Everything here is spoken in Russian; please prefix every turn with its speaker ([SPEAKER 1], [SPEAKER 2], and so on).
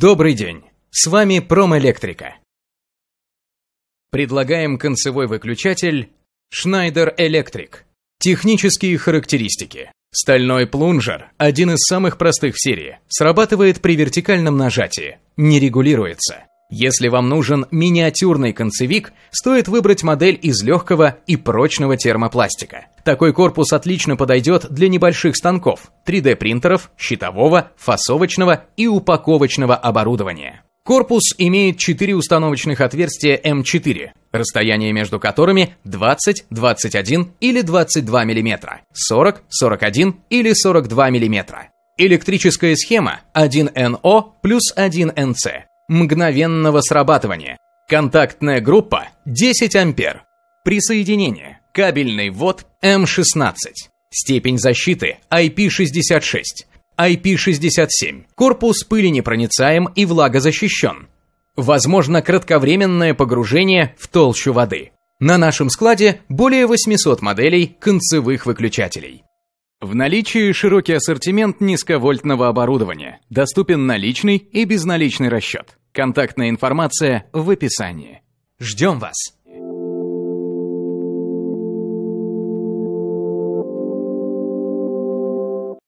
[SPEAKER 1] Добрый день! С вами Промэлектрика. Предлагаем концевой выключатель Schneider Electric. Технические характеристики. Стальной плунжер, один из самых простых в серии, срабатывает при вертикальном нажатии, не регулируется. Если вам нужен миниатюрный концевик, стоит выбрать модель из легкого и прочного термопластика. Такой корпус отлично подойдет для небольших станков, 3D-принтеров, щитового, фасовочного и упаковочного оборудования. Корпус имеет 4 установочных отверстия М4, эм расстояние между которыми 20, 21 или 22 мм, 40, 41 или 42 мм. Электрическая схема 1 no плюс 1 nc мгновенного срабатывания. Контактная группа 10 ампер. Присоединение кабельный ввод М16, степень защиты IP66, IP67, корпус пыленепроницаем и влагозащищен. Возможно кратковременное погружение в толщу воды. На нашем складе более 800 моделей концевых выключателей. В наличии широкий ассортимент низковольтного оборудования. Доступен наличный и безналичный расчет. Контактная информация в описании. Ждем вас!